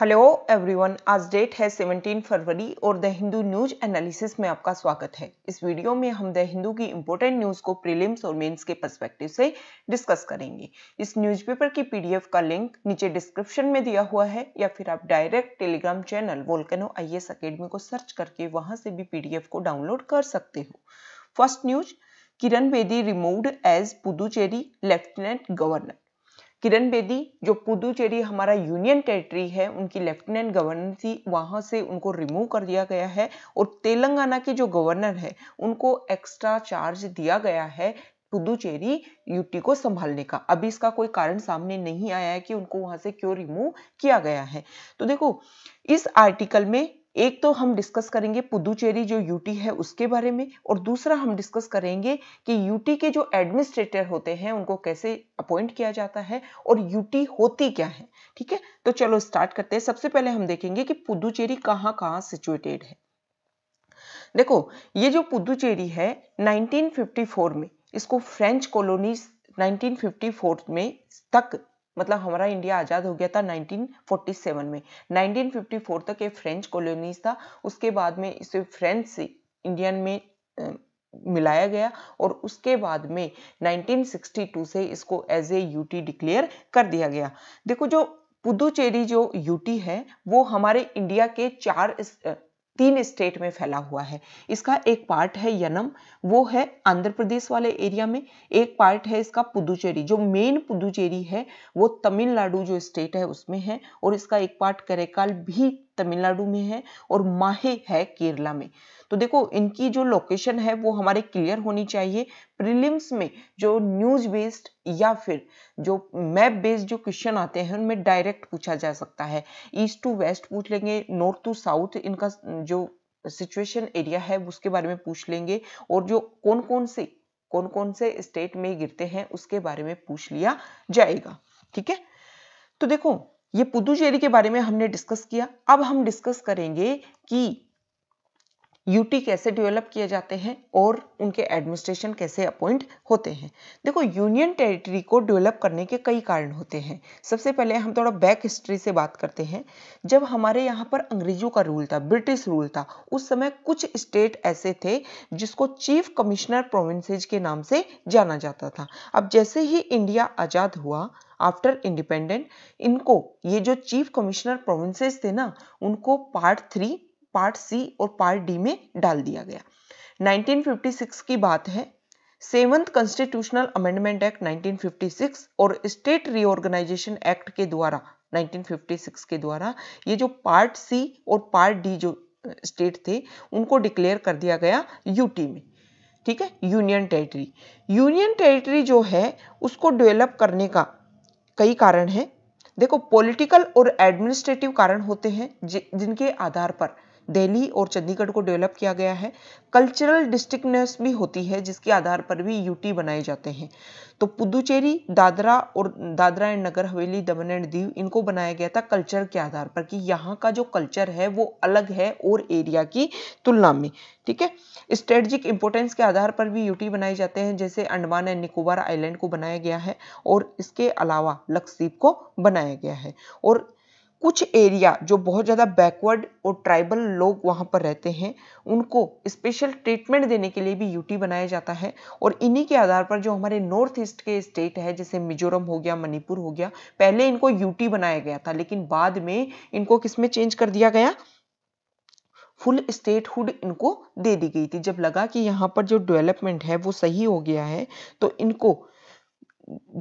hello everyone आज date है 17 फरवरी और द हिंदू न्यूज एनालिसिस में आपका स्वागत है इस वीडियो में हम द हिंदू की इम्पोर्टेंट न्यूज को प्रीलिम्स और मेंस के पर्सपेक्टिव से डिस्कस करेंगे इस न्यूज़पेपर की पीडीएफ का लिंक नीचे डिस्क्रिप्शन में दिया हुआ है या फिर आप direct Telegram channel volcano I S को सर्च करके वहाँ से भी पी को डाउनलोड कर सकते हो first news Kiran Bedi remove as Puducherry lieutenant governor Kiran Bedi जो पुदुचेरी हमारा यूनियन टेरिटरी है उनकी लेफ्टिनेंट गवर्नर थी वहाँ से उनको रिमूव कर दिया गया है और तेलंगाना के जो गवर्नर है उनको एक्स्ट्रा चार्ज दिया गया है पुदुचेरी यूटी को संभालने का अभी इसका कोई कारण सामने नहीं आया है कि उनको वहां से क्यों रिमूव किया गया है तो देखो इस आर्टिकल में एक तो हम डिस्कस करेंगे पुदुचेरी जो यूटी है उसके बारे में और दूसरा हम डिस्कस करेंगे कि यूटी के जो एडमिनिस्ट्रेटर होते हैं उनको कैसे अपॉइंट किया जाता है और यूटी होती क्या है ठीक है तो चलो स्टार्ट करते हैं सबसे पहले हम देखेंगे कि पुदुचेरी कहाँ कहाँ सिचुएटेड है देखो ये जो पुदुचेरी है 1954 में इसको फ्रेंच कॉलोनी 1954 में तक मतलब हमारा इंडिया आज़ाद हो गया था 1947 में 1954 तक ये फ्रेंच कॉलोनीज था उसके बाद में इसे फ्रेंच से इंडियन में मिलाया गया और उसके बाद में 1962 से इसको एज ए यूटी डिक्लेयर कर दिया गया देखो जो पुदुचेरी जो यूटी है वो हमारे इंडिया के चार तीन स्टेट में फैला हुआ है इसका एक पार्ट है यनम वो है आंध्र प्रदेश वाले एरिया में एक पार्ट है इसका पुदुचेरी जो मेन पुदुचेरी है वो तमिलनाडु जो स्टेट है उसमें है और इसका एक पार्ट करेकाल भी तमिलनाडु में है और माहे है केरला में तो देखो इनकी जो लोकेशन है वो हमारे क्लियर होनी चाहिए प्रीलिम्स में जो न्यूज बेस्ड या फिर जो मैप बेस्ड जो क्वेश्चन आते हैं उनमें डायरेक्ट पूछा जा सकता है ईस्ट टू वेस्ट पूछ लेंगे नॉर्थ टू साउथ इनका जो सिचुएशन एरिया है उसके बारे में पूछ लेंगे और जो कौन कौन से कौन कौन से स्टेट में गिरते हैं उसके बारे में पूछ लिया जाएगा ठीक है तो देखो ये पुदुचेरी के बारे में हमने डिस्कस किया अब हम डिस्कस करेंगे कि यूटी कैसे डेवलप किए जाते हैं और उनके एडमिनिस्ट्रेशन कैसे अपॉइंट होते हैं देखो यूनियन टेरिटरी को डेवलप करने के कई कारण होते हैं सबसे पहले हम थोड़ा बैक हिस्ट्री से बात करते हैं जब हमारे यहाँ पर अंग्रेजों का रूल था ब्रिटिश रूल था उस समय कुछ स्टेट ऐसे थे जिसको चीफ कमिश्नर प्रोविंसेज के नाम से जाना जाता था अब जैसे ही इंडिया आज़ाद हुआ आफ्टर इंडिपेंडेंट इनको ये जो चीफ कमिश्नर प्रोविंसेस थे ना उनको पार्ट थ्री पार्ट सी और पार्ट डी में डाल दिया गया 1956 की बात है सेवंथ कॉन्स्टिट्यूशनल अमेंडमेंट एक्ट 1956 और स्टेट रीऑर्गेनाइजेशन एक्ट के द्वारा 1956 के द्वारा ये जो पार्ट सी और पार्ट डी जो स्टेट थे उनको डिक्लेयर कर दिया गया यूटी में ठीक है यूनियन टेरिटरी यूनियन टेरिटरी जो है उसको डेवलप करने का कई कारण हैं देखो पॉलिटिकल और एडमिनिस्ट्रेटिव कारण होते हैं जिनके आधार पर दिल्ली और चंडीगढ़ को डेवलप किया गया है कल्चरल डिस्टिकनेस भी होती है जिसके आधार पर भी यूटी बनाए जाते हैं तो पुदुचेरी दादरा और दादरा एंड नगर हवेली दमन एंड दीव इनको बनाया गया था कल्चर के आधार पर कि यहाँ का जो कल्चर है वो अलग है और एरिया की तुलना में ठीक है स्ट्रेटजिक इंपोर्टेंस के आधार पर भी यूटी बनाए जाते हैं जैसे अंडमान एंड निकोबार आइलैंड को बनाया गया है और इसके अलावा लक्षद्वीप को बनाया गया है और कुछ एरिया जो बहुत ज़्यादा बैकवर्ड और ट्राइबल लोग वहाँ पर रहते हैं उनको स्पेशल ट्रीटमेंट देने के लिए भी यूटी बनाया जाता है और इन्हीं के आधार पर जो हमारे नॉर्थ ईस्ट के स्टेट है जैसे मिजोरम हो गया मणिपुर हो गया पहले इनको यूटी बनाया गया था लेकिन बाद में इनको किस में चेंज कर दिया गया फुल स्टेटहुड इनको दे दी गई थी जब लगा कि यहाँ पर जो डेवलपमेंट है वो सही हो गया है तो इनको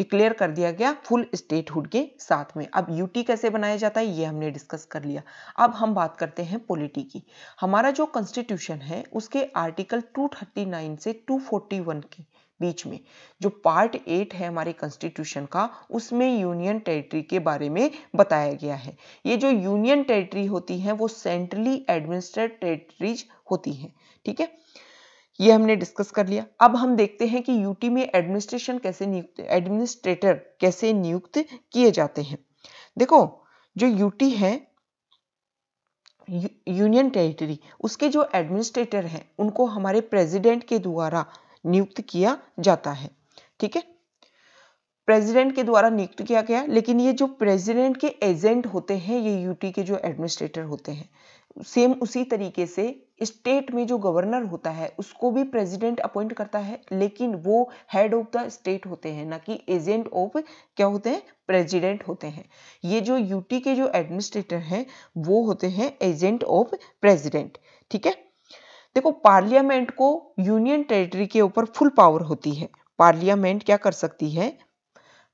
डिक्लेयर कर दिया गया फुल स्टेटहुड के साथ में अब यूटी कैसे बनाया जाता है ये हमने डिस्कस कर लिया अब हम बात करते हैं पॉलिटी की हमारा जो कॉन्स्टिट्यूशन है उसके आर्टिकल 239 से 241 के बीच में जो पार्ट एट है हमारे कॉन्स्टिट्यूशन का उसमें यूनियन टेरिटरी के बारे में बताया गया है ये जो यूनियन टेरिटरी होती है वो सेंट्रली एडमिनिस्ट्रेट टेरिटरीज होती है ठीक है ये हमने डिस्कस कर लिया अब हम देखते हैं कि यूटी में एडमिनिस्ट्रेशन कैसे नियुक्त एडमिनिस्ट्रेटर कैसे नियुक्त किए जाते हैं देखो जो यूटी है यूनियन टेरिटरी उसके जो एडमिनिस्ट्रेटर हैं उनको हमारे प्रेसिडेंट के द्वारा नियुक्त किया जाता है ठीक है प्रेसिडेंट के द्वारा नियुक्त किया गया लेकिन ये जो प्रेसिडेंट के एजेंट होते हैं ये यूटी के जो एडमिनिस्ट्रेटर होते हैं सेम उसी तरीके से स्टेट में जो गवर्नर होता है उसको भी प्रेसिडेंट अपॉइंट करता है लेकिन वो हेड ऑफ द स्टेट होते हैं ना कि एजेंट ऑफ क्या होते हैं प्रेसिडेंट होते हैं ये जो यूटी के जो एडमिनिस्ट्रेटर हैं वो होते हैं एजेंट ऑफ प्रेसिडेंट ठीक है देखो पार्लियामेंट को यूनियन टेरिटरी के ऊपर फुल पावर होती है पार्लियामेंट क्या कर सकती है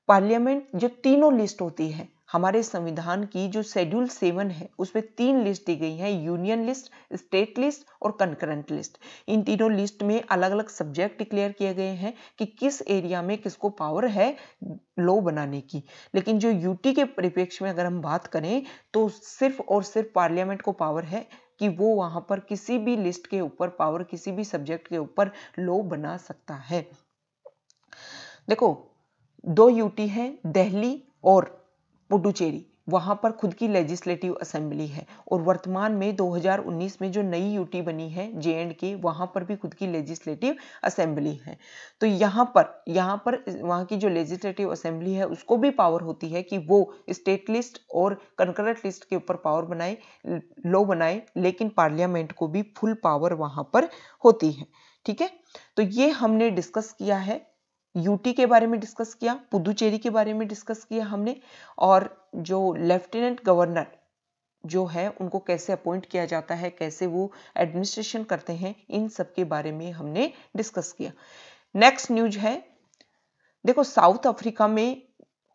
पार्लियामेंट जो तीनों लिस्ट होती है हमारे संविधान की जो शेड्यूल सेवन है उसमें तीन लिस्ट दी गई हैं यूनियन लिस्ट स्टेट लिस्ट और कंकरेंट लिस्ट इन तीनों लिस्ट में अलग अलग सब्जेक्ट डिक्लेयर किए गए हैं कि किस एरिया में किसको पावर है लॉ बनाने की लेकिन जो यूटी के परिप्रेक्ष्य में अगर हम बात करें तो सिर्फ और सिर्फ पार्लियामेंट को पावर है कि वो वहाँ पर किसी भी लिस्ट के ऊपर पावर किसी भी सब्जेक्ट के ऊपर लो बना सकता है देखो दो यूटी है दिल्ली और पुडुचेरी वहाँ पर खुद की लेजिस्लेटिव असेंबली है और वर्तमान में 2019 में जो नई यूटी बनी है जे एंड के वहाँ पर भी खुद की लेजिस्लेटिव असेंबली है तो यहाँ पर यहाँ पर वहाँ की जो लेजिस्लेटिव असेंबली है उसको भी पावर होती है कि वो स्टेट लिस्ट और कंकरेंट लिस्ट के ऊपर पावर बनाए लो बनाए लेकिन पार्लियामेंट को भी फुल पावर वहाँ पर होती है ठीक है तो ये हमने डिस्कस किया है यूटी के बारे में डिस्कस किया पुदुचेरी के बारे में डिस्कस किया हमने और जो लेफ्टिनेंट गवर्नर जो है उनको कैसे अपॉइंट किया जाता है कैसे वो एडमिनिस्ट्रेशन करते हैं इन सब के बारे में हमने डिस्कस किया नेक्स्ट न्यूज है देखो साउथ अफ्रीका में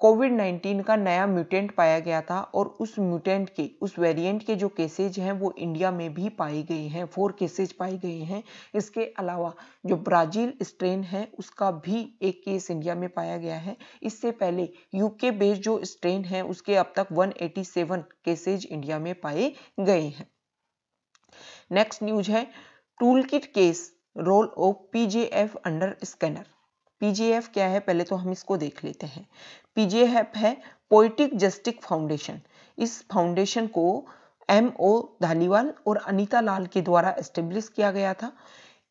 कोविड 19 का नया म्यूटेंट पाया गया था और उस म्यूटेंट के उस वेरिएंट के जो केसेज हैं वो इंडिया में भी पाए गए हैं फोर केसेज पाए गए हैं इसके अलावा जो ब्राज़ील स्ट्रेन है उसका भी एक केस इंडिया में पाया गया है इससे पहले यूके बेस्ड जो स्ट्रेन है उसके अब तक 187 केसेज इंडिया में पाए गए हैं नेक्स्ट न्यूज है toolkit case role of P under scanner PGF क्या है पहले तो हम इसको देख लेते हैं पीजीएफ है पोइटिक जस्टिक फाउंडेशन इस फाउंडेशन को एम ओ धालीवाल और अनीता लाल के द्वारा एस्टेब्लिश किया गया था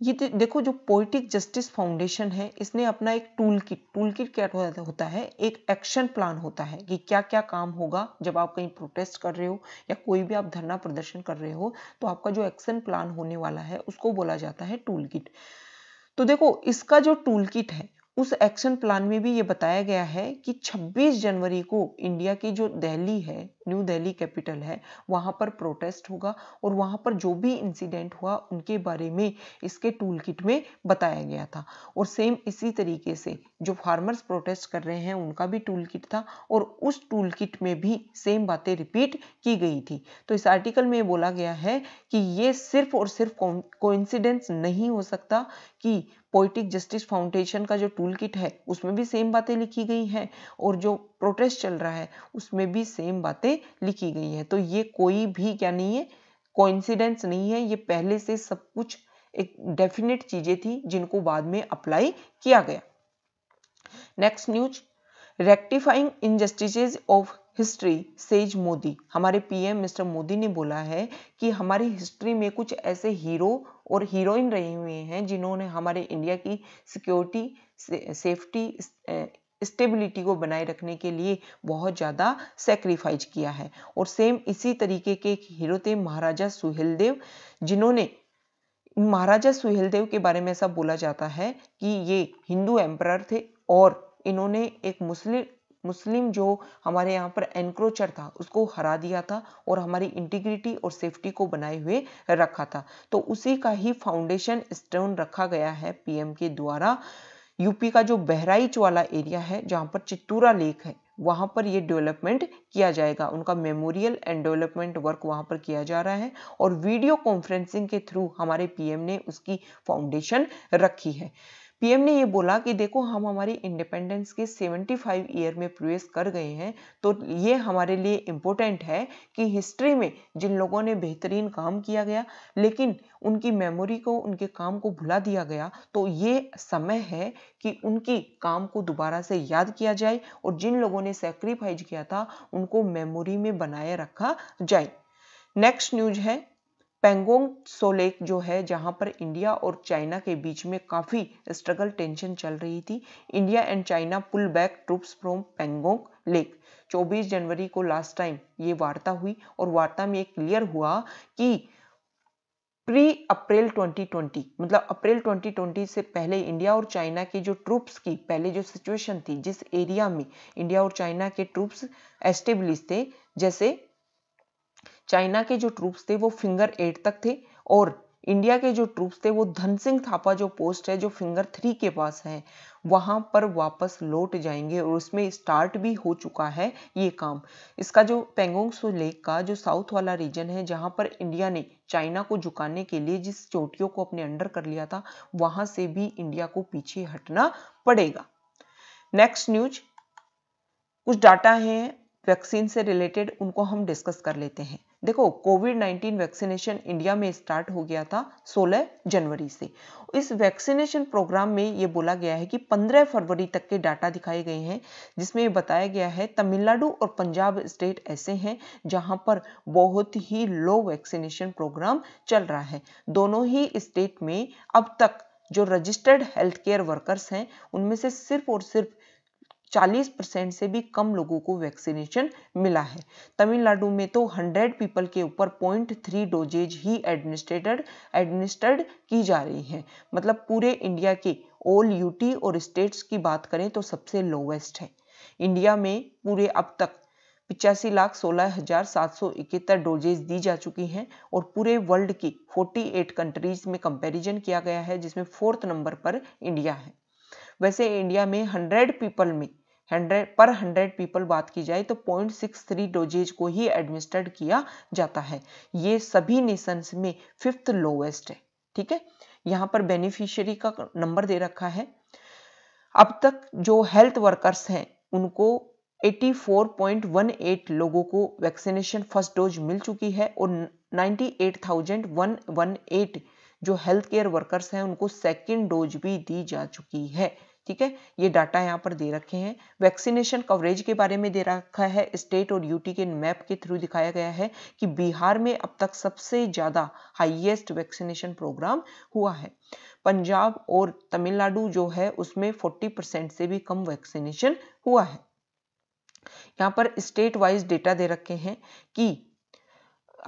ये देखो जो पोइटिक जस्टिस फाउंडेशन है इसने अपना एक टूल किट टूल किट क्या होता है एक एक्शन प्लान होता है कि क्या क्या काम होगा जब आप कहीं प्रोटेस्ट कर रहे हो या कोई भी आप धरना प्रदर्शन कर रहे हो तो आपका जो एक्शन प्लान होने वाला है उसको बोला जाता है टूल किट तो देखो इसका जो टूल किट है उस एक्शन प्लान में भी ये बताया गया है कि 26 जनवरी को इंडिया की जो दिल्ली है न्यू दिल्ली कैपिटल है वहाँ पर प्रोटेस्ट होगा और वहाँ पर जो भी इंसिडेंट हुआ उनके बारे में इसके टूल किट में बताया गया था और सेम इसी तरीके से जो फार्मर्स प्रोटेस्ट कर रहे हैं उनका भी टूल किट था और उस टूल किट में भी सेम बातें रिपीट की गई थी तो इस आर्टिकल में बोला गया है कि ये सिर्फ और सिर्फ कोइंसिडेंस नहीं हो सकता कि पोइटिक जस्टिस फाउंडेशन का जो टूल किट है उसमें भी सेम बातें लिखी गई हैं और जो प्रोटेस्ट चल रहा है उसमें भी सेम बातें लिखी गई हैं तो ये कोई भी क्या नहीं है कोइंसिडेंस नहीं है ये पहले से सब कुछ एक डेफिनेट चीज़ें थी जिनको बाद में अप्लाई किया गया next news rectifying injustice of history says Modi हमारे पीएम मिस्टर मोदी ने बोला है कि हमारी हिस्ट्री में कुछ ऐसे हीरो और हीरोइन रहे हुए हैं जिन्होंने हमारे इंडिया की सिक्योरिटी से, सेफ्टी स्टेबिलिटी को बनाए रखने के लिए बहुत ज़्यादा सेक्रीफाइज किया है और सेम इसी तरीके के एक हीरो थे महाराजा सुहेलदेव जिन्होंने महाराजा सुहेलदेव के बारे में ऐसा बोला जाता है कि ये हिंदू एम्प्रर थे और इन्होंने एक मुस्लिम मुस्लिम जो हमारे यहाँ पर एनक्रोचर था उसको हरा दिया था और हमारी इंटीग्रिटी और सेफ्टी को बनाए हुए रखा था तो उसी का ही फाउंडेशन स्टोन रखा गया है पीएम के द्वारा यूपी का जो बहराइच वाला एरिया है जहाँ पर चित्तूरा लेक है वहाँ पर ये डेवलपमेंट किया जाएगा उनका मेमोरियल एंड डेवलपमेंट वर्क वहाँ पर किया जा रहा है और वीडियो कॉन्फ्रेंसिंग के थ्रू हमारे पीएम ने उसकी फाउंडेशन रखी है पीएम ने ये बोला कि देखो हम हमारी इंडिपेंडेंस के 75 ईयर में प्रवेश कर गए हैं तो ये हमारे लिए इम्पोर्टेंट है कि हिस्ट्री में जिन लोगों ने बेहतरीन काम किया गया लेकिन उनकी मेमोरी को उनके काम को भुला दिया गया तो ये समय है कि उनकी काम को दोबारा से याद किया जाए और जिन लोगों ने सेक्रीफाइज किया था उनको मेमोरी में बनाए रखा जाए नेक्स्ट न्यूज है पेंगोंग सोलेक जो है जहां पर इंडिया और चाइना के बीच में काफ़ी स्ट्रगल टेंशन चल रही थी India and China pull back troops from Pangong lake 24 जनवरी को लास्ट टाइम ये वार्ता हुई और वार्ता में क्लियर हुआ कि प्री अप्रैल 2020 मतलब अप्रैल 2020 से पहले इंडिया और चाइना के जो ट्रूप्स की पहले जो सिचुएशन थी जिस एरिया में इंडिया और चाइना के ट्रूप्स एस्टेब्लिश थे जैसे चाइना के जो ट्रूप्स थे वो फिंगर एट तक थे और इंडिया के जो ट्रूप्स थे वो धन सिंह थापा जो पोस्ट है जो फिंगर थ्री के पास है वहां पर वापस लौट जाएंगे और उसमें स्टार्ट भी हो चुका है ये काम इसका जो सो लेक का जो साउथ वाला रीजन है जहां पर इंडिया ने चाइना को झुकाने के लिए जिस चोटियों को अपने अंडर कर लिया था वहां से भी इंडिया को पीछे हटना पड़ेगा नेक्स्ट न्यूज कुछ डाटा है वैक्सीन से रिलेटेड उनको हम डिस्कस कर लेते हैं देखो कोविड 19 वैक्सीनेशन इंडिया में स्टार्ट हो गया था 16 जनवरी से इस वैक्सीनेशन प्रोग्राम में ये बोला गया है कि 15 फरवरी तक के डाटा दिखाए गए हैं जिसमें ये बताया गया है तमिलनाडु और पंजाब स्टेट ऐसे हैं जहां पर बहुत ही लो वैक्सीनेशन प्रोग्राम चल रहा है दोनों ही स्टेट में अब तक जो रजिस्टर्ड हेल्थ केयर वर्कर्स हैं उनमें से सिर्फ और सिर्फ 40 परसेंट से भी कम लोगों को वैक्सीनेशन मिला है तमिलनाडु में तो 100 पीपल के ऊपर पॉइंट थ्री डोजेज ही एडमिनिस्ट्रेटेड एडमिनिस्टर्ड की जा रही है मतलब पूरे इंडिया के ऑल यूटी और स्टेट्स की बात करें तो सबसे लोवेस्ट है इंडिया में पूरे अब तक पिचासी लाख सोलह हजार सात सौ इकहत्तर डोजेज दी जा चुकी हैं और पूरे वर्ल्ड की 48 कंट्रीज में कंपैरिजन किया गया है जिसमें फोर्थ नंबर पर इंडिया है वैसे इंडिया में 100 पीपल में हंड्रेड पर हंड्रेड पीपल बात की जाए तो पॉइंट सिक्स थ्री डोजेज को ही एडमिनिस्टर्ड किया जाता है ये सभी नेशंस में फिफ्थ लोवेस्ट है ठीक है यहाँ पर बेनिफिशियरी का नंबर दे रखा है अब तक जो हेल्थ वर्कर्स हैं उनको 84.18 लोगों को वैक्सीनेशन फर्स्ट डोज मिल चुकी है और 98,118 जो हेल्थ केयर वर्कर्स हैं उनको सेकेंड डोज भी दी जा चुकी है ठीक है ये डाटा यहाँ पर दे रखे हैं वैक्सीनेशन कवरेज के बारे में दे रखा है स्टेट और यूटी के मैप के थ्रू दिखाया गया है कि बिहार में अब तक सबसे ज़्यादा हाईएस्ट वैक्सीनेशन प्रोग्राम हुआ है पंजाब और तमिलनाडु जो है उसमें 40 परसेंट से भी कम वैक्सीनेशन हुआ है यहाँ पर स्टेट वाइज डेटा दे रखे हैं कि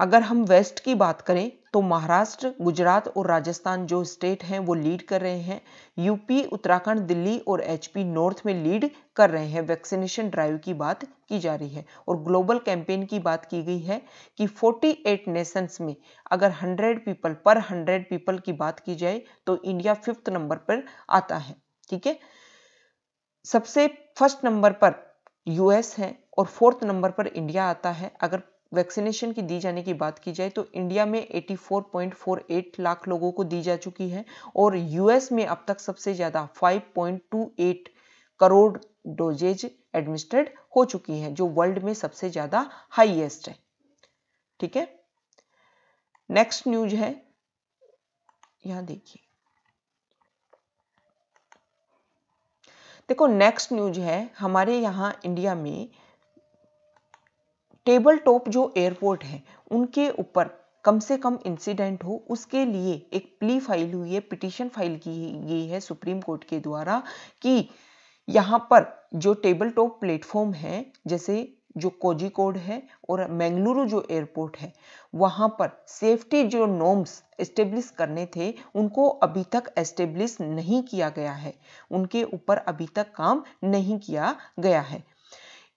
अगर हम वेस्ट की बात करें तो महाराष्ट्र गुजरात और राजस्थान जो स्टेट हैं वो लीड कर रहे हैं यूपी उत्तराखंड दिल्ली और एचपी नॉर्थ में लीड कर रहे हैं वैक्सीनेशन ड्राइव की बात की जा रही है और ग्लोबल कैंपेन की बात की गई है कि 48 नेशंस में अगर 100 पीपल पर 100 पीपल की बात की जाए तो इंडिया फिफ्थ नंबर पर आता है ठीक है सबसे फर्स्ट नंबर पर यूएस है और फोर्थ नंबर पर इंडिया आता है अगर वैक्सीनेशन की दी जाने की बात की जाए तो इंडिया में 84.48 लाख लोगों को दी जा चुकी है और यूएस में अब तक सबसे ज़्यादा 5.28 करोड़ डोजेज एडमिनिस्ट्रेड हो चुकी है जो वर्ल्ड में सबसे ज़्यादा हाईएस्ट है ठीक है नेक्स्ट न्यूज है यहाँ देखिए देखो नेक्स्ट न्यूज है हमारे यहाँ इंडिया में टेबल टॉप जो एयरपोर्ट है उनके ऊपर कम से कम इंसिडेंट हो उसके लिए एक प्ली फाइल हुई है पिटिशन फाइल की गई है सुप्रीम कोर्ट के द्वारा कि यहाँ पर जो टेबल टॉप प्लेटफॉर्म है जैसे जो कोजिकोड है और मैंगलुरु जो एयरपोर्ट है वहाँ पर सेफ्टी जो नॉर्म्स इस्टेब्लिश करने थे उनको अभी तक एस्टेब्लिश नहीं किया गया है उनके ऊपर अभी तक काम नहीं किया गया है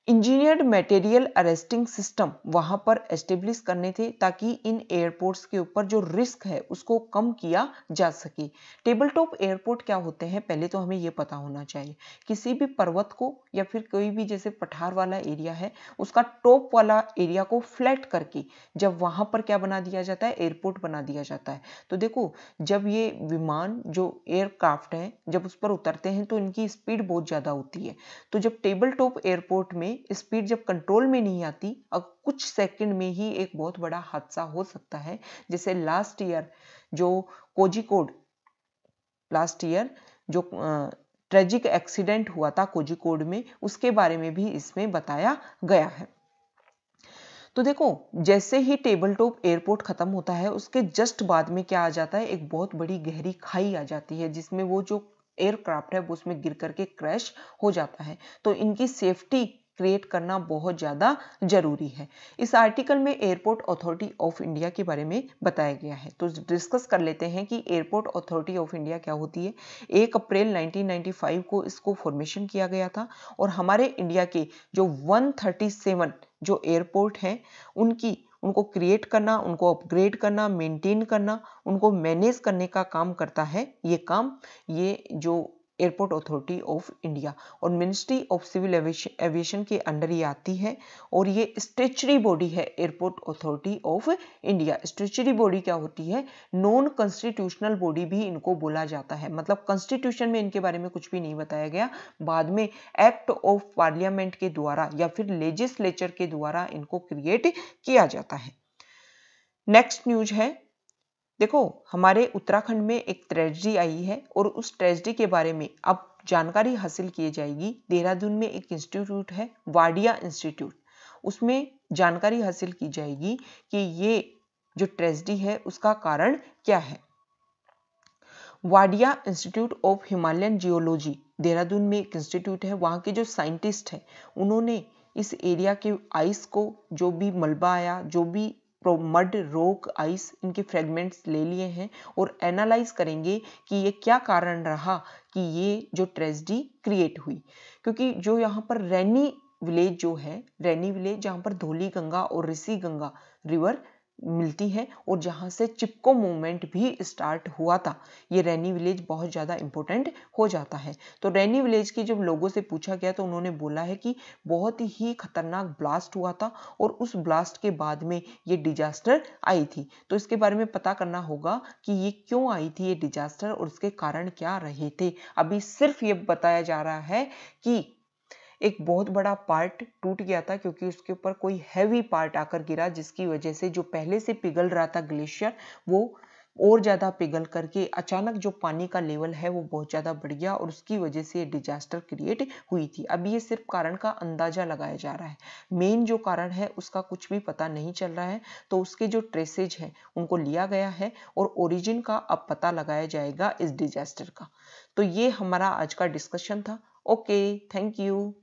इंजीनियर्ड मटेरियल अरेस्टिंग सिस्टम वहां पर एस्टेब्लिश करने थे ताकि इन एयरपोर्ट्स के ऊपर जो रिस्क है उसको कम किया जा सके टेबल टॉप एयरपोर्ट क्या होते हैं पहले तो हमें ये पता होना चाहिए किसी भी पर्वत को या फिर कोई भी जैसे पठार वाला एरिया है उसका टॉप वाला एरिया को फ्लैट करके जब वहां पर क्या बना दिया जाता है एयरपोर्ट बना दिया जाता है तो देखो जब ये विमान जो एयरक्राफ्ट हैं जब उस पर उतरते हैं तो इनकी स्पीड बहुत ज़्यादा होती है तो जब टेबल टॉप एयरपोर्ट में स्पीड जब कंट्रोल में नहीं आती अब कुछ सेकंड में ही एक बहुत बड़ा हादसा हो सकता है जैसे लास्ट ईयर जो कोजिकोड लास्ट ईयर जो ट्रेजिक एक्सीडेंट हुआ था कोजिकोड में उसके बारे में भी इसमें बताया गया है तो देखो जैसे ही टेबल टॉप एयरपोर्ट खत्म होता है उसके जस्ट बाद में क्या आ जाता है एक बहुत बड़ी गहरी खाई आ जाती है जिसमें वो जो एयरक्राफ्ट है वो उसमें गिर करके क्रैश हो जाता है तो इनकी सेफ्टी क्रिएट करना बहुत ज़्यादा ज़रूरी है इस आर्टिकल में एयरपोर्ट अथॉरिटी ऑफ इंडिया के बारे में बताया गया है तो डिस्कस कर लेते हैं कि एयरपोर्ट अथॉरिटी ऑफ इंडिया क्या होती है एक अप्रैल 1995 को इसको फॉर्मेशन किया गया था और हमारे इंडिया के जो 137 जो एयरपोर्ट हैं उनकी उनको क्रिएट करना उनको अपग्रेड करना मेंटेन करना उनको मैनेज करने का काम करता है ये काम ये जो एयरपोर्ट अथॉरिटी ऑफ इंडिया और मिनिस्ट्री ऑफ सिविल एविएशन के अंडर ये आती है और ये स्टेचरी बॉडी है airport authority of India statutory body क्या होती है नॉन कॉन्स्टिट्यूशनल बॉडी भी इनको बोला जाता है मतलब कॉन्स्टिट्यूशन में इनके बारे में कुछ भी नहीं बताया गया बाद में एक्ट ऑफ पार्लियामेंट के द्वारा या फिर लेजिस्लेचर के द्वारा इनको क्रिएट किया जाता है नेक्स्ट न्यूज है देखो हमारे उत्तराखंड में एक ट्रेजडी आई है और उस ट्रेजडी के बारे में अब जानकारी हासिल की जाएगी देहरादून में एक इंस्टीट्यूट है वाडिया इंस्टीट्यूट उसमें जानकारी हासिल की जाएगी कि ये जो ट्रेजडी है उसका कारण क्या है Wadia institute of Himalayan geology Dehradun में एक इंस्टीट्यूट है वहाँ के जो साइंटिस्ट हैं उन्होंने इस एरिया के आइस को जो भी मलबा आया जो भी मड रोक आइस इनके फ्रेगमेंट्स ले लिए हैं और एनालाइज करेंगे कि ये क्या कारण रहा कि ये जो ट्रेजडी क्रिएट हुई क्योंकि जो यहाँ पर रैनी विलेज जो है रैनी विलेज जहाँ पर धोली गंगा और ऋषि गंगा रिवर मिलती है और जहाँ से चिपको मूवमेंट भी स्टार्ट हुआ था ये रैनी विलेज बहुत ज़्यादा इम्पोर्टेंट हो जाता है तो रैनी विलेज की जब लोगों से पूछा गया तो उन्होंने बोला है कि बहुत ही खतरनाक ब्लास्ट हुआ था और उस ब्लास्ट के बाद में ये डिजास्टर आई थी तो इसके बारे में पता करना होगा कि ये क्यों आई थी ये डिजास्टर और उसके कारण क्या रहे थे अभी सिर्फ ये बताया जा रहा है कि एक बहुत बड़ा पार्ट टूट गया था क्योंकि उसके ऊपर कोई हैवी पार्ट आकर गिरा जिसकी वजह से जो पहले से पिघल रहा था ग्लेशियर वो और ज़्यादा पिघल करके अचानक जो पानी का लेवल है वो बहुत ज़्यादा बढ़ गया और उसकी वजह से ये डिजास्टर क्रिएट हुई थी अब ये सिर्फ कारण का अंदाज़ा लगाया जा रहा है मेन जो कारण है उसका कुछ भी पता नहीं चल रहा है तो उसके जो ट्रेसेज हैं उनको लिया गया है और ओरिजिन का अब पता लगाया जाएगा इस डिजास्टर का तो ये हमारा आज का डिस्कशन था ओके थैंक यू